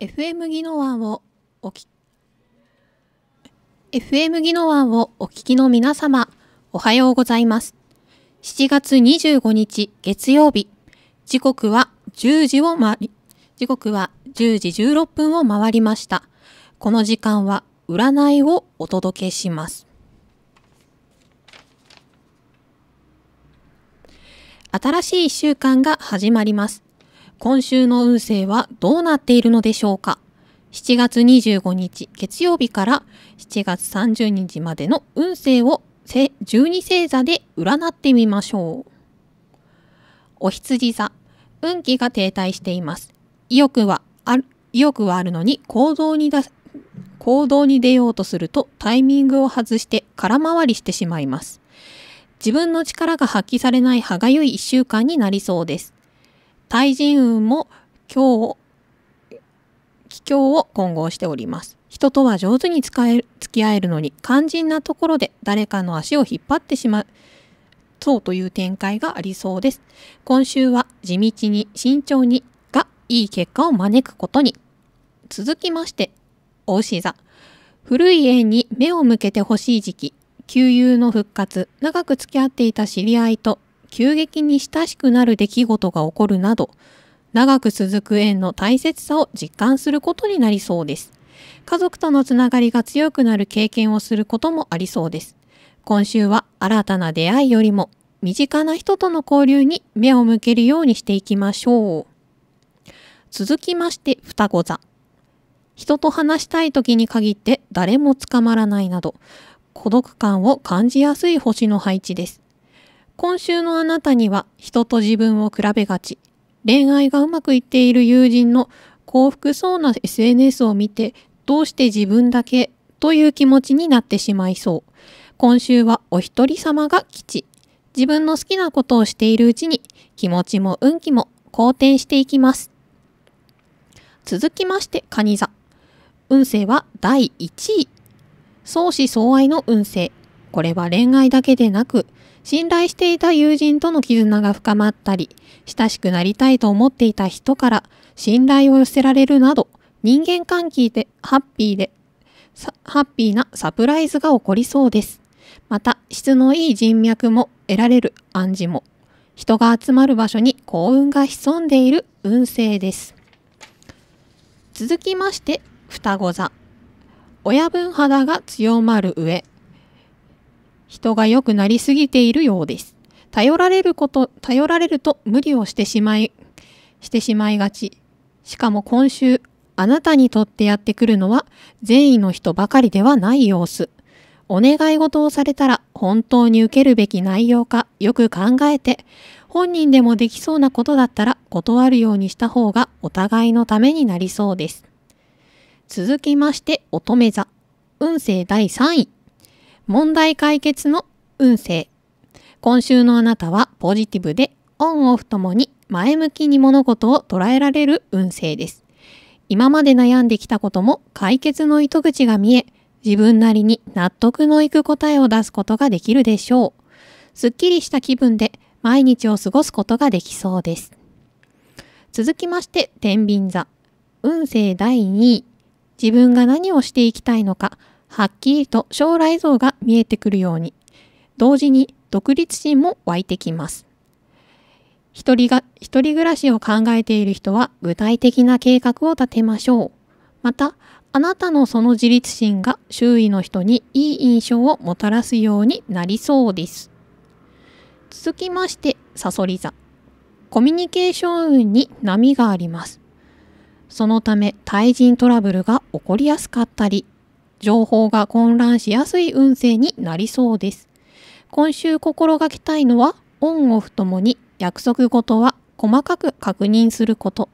FM 技能案をお聞 FM 技能案をお聞きの皆様、おはようございます。7月25日月曜日、時刻は10時を回り、時刻は10時16分を回りました。この時間は占いをお届けします。新しい1週間が始まります。今週の運勢はどうなっているのでしょうか7月25日月曜日から7月30日までの運勢を12星座で占ってみましょう。お羊座、運気が停滞しています。意欲はある意欲はあるのに行動に出行動に出ようとするとタイミングを外して空回りしてしまいます。自分の力が発揮されない歯がゆい1週間になりそうです。対人運も今日、気境を混合しております。人とは上手に使える付き合えるのに肝心なところで誰かの足を引っ張ってしまう。そうという展開がありそうです。今週は地道に慎重にがいい結果を招くことに。続きまして、お牛座。古い縁に目を向けてほしい時期。旧友の復活、長く付き合っていた知り合いと急激に親しくなる出来事が起こるなど長く続く縁の大切さを実感することになりそうです家族とのつながりが強くなる経験をすることもありそうです今週は新たな出会いよりも身近な人との交流に目を向けるようにしていきましょう続きまして双子座人と話したい時に限って誰も捕まらないなど孤独感を感じやすい星の配置です今週のあなたには人と自分を比べがち。恋愛がうまくいっている友人の幸福そうな SNS を見て、どうして自分だけという気持ちになってしまいそう。今週はお一人様が吉。自分の好きなことをしているうちに気持ちも運気も好転していきます。続きまして、カニ座。運勢は第1位。相思相愛の運勢。これは恋愛だけでなく、信頼していた友人との絆が深まったり、親しくなりたいと思っていた人から信頼を寄せられるなど、人間関係でハッピーで、ハッピーなサプライズが起こりそうです。また、質のいい人脈も得られる暗示も、人が集まる場所に幸運が潜んでいる運勢です。続きまして、双子座。親分肌が強まる上、人が良くなりすぎているようです。頼られること、頼られると無理をしてしまい、してしまいがち。しかも今週、あなたにとってやってくるのは善意の人ばかりではない様子。お願い事をされたら本当に受けるべき内容かよく考えて、本人でもできそうなことだったら断るようにした方がお互いのためになりそうです。続きまして乙女座。運勢第3位。問題解決の運勢。今週のあなたはポジティブでオンオフともに前向きに物事を捉えられる運勢です。今まで悩んできたことも解決の糸口が見え、自分なりに納得のいく答えを出すことができるでしょう。すっきりした気分で毎日を過ごすことができそうです。続きまして、天秤座。運勢第2位。自分が何をしていきたいのか、はっきりと将来像が見えてくるように、同時に独立心も湧いてきます。一人が、一人暮らしを考えている人は具体的な計画を立てましょう。また、あなたのその自立心が周囲の人にいい印象をもたらすようになりそうです。続きまして、サソリ座。コミュニケーション運に波があります。そのため、対人トラブルが起こりやすかったり、情報が混乱しやすい運勢になりそうです。今週心がけたいのは、オンオフともに約束事は細かく確認すること。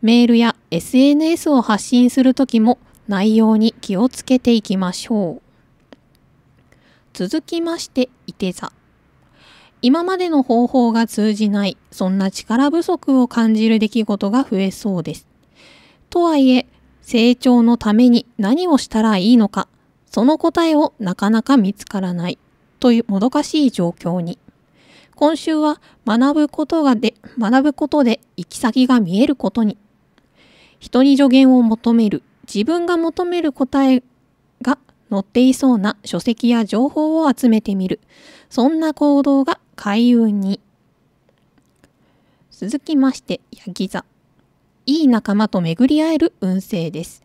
メールや SNS を発信するときも内容に気をつけていきましょう。続きまして、いて座。今までの方法が通じない、そんな力不足を感じる出来事が増えそうです。とはいえ、成長のために何をしたらいいのか、その答えをなかなか見つからないというもどかしい状況に。今週は学ぶことがで、学ぶことで行き先が見えることに。人に助言を求める、自分が求める答えが載っていそうな書籍や情報を集めてみる。そんな行動が開運に。続きまして、ヤギ座。いい仲間と巡り合える運勢です。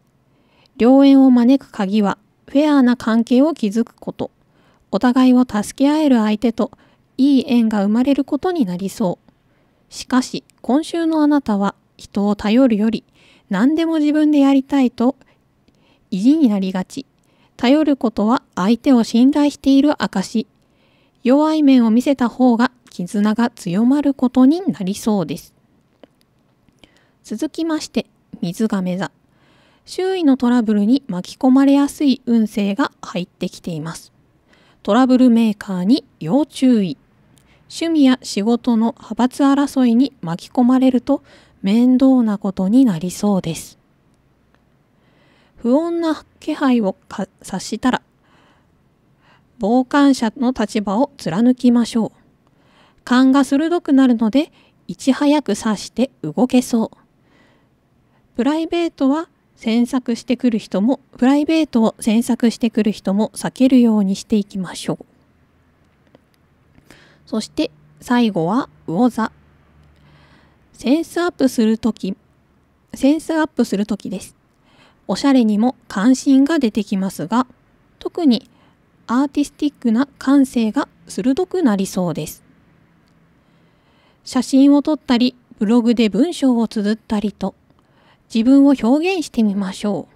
良縁を招く鍵は、フェアな関係を築くこと。お互いを助け合える相手と、いい縁が生まれることになりそう。しかし、今週のあなたは、人を頼るより、何でも自分でやりたいと、意地になりがち。頼ることは相手を信頼している証。弱い面を見せた方が絆が強まることになりそうです。続きまして水亀座周囲のトラブルに巻き込まれやすい運勢が入ってきていますトラブルメーカーに要注意趣味や仕事の派閥争いに巻き込まれると面倒なことになりそうです不穏な気配を察したら傍観者の立場を貫きましょう勘が鋭くなるのでいち早く察して動けそうプライベートは詮索してくる人もプライベートを詮索してくる人も避けるようにしていきましょうそして最後は魚座センスアップするときセンスアップするときですおしゃれにも関心が出てきますが特にアーティスティックな感性が鋭くなりそうです写真を撮ったりブログで文章を綴ったりと自分を表現してみましょう。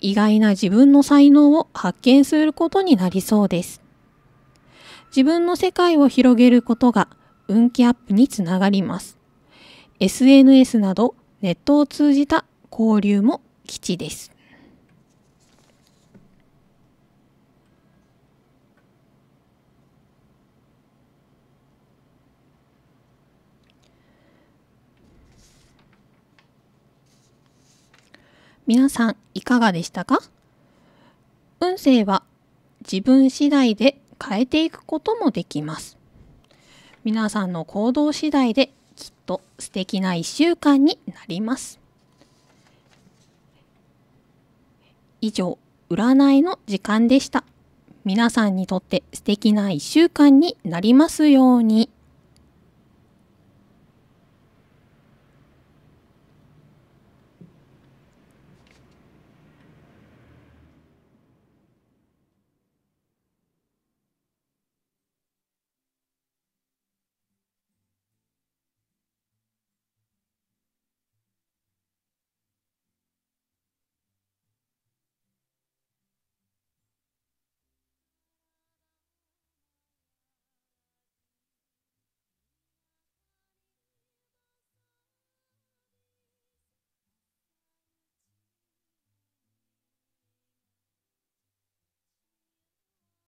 意外な自分の才能を発見することになりそうです。自分の世界を広げることが運気アップにつながります。SNS などネットを通じた交流も基地です。皆さんいかがでしたか運勢は自分次第で変えていくこともできます。皆さんの行動次第できっと素敵な1週間になります。以上、占いの時間でした。皆さんにとって素敵な1週間になりますように。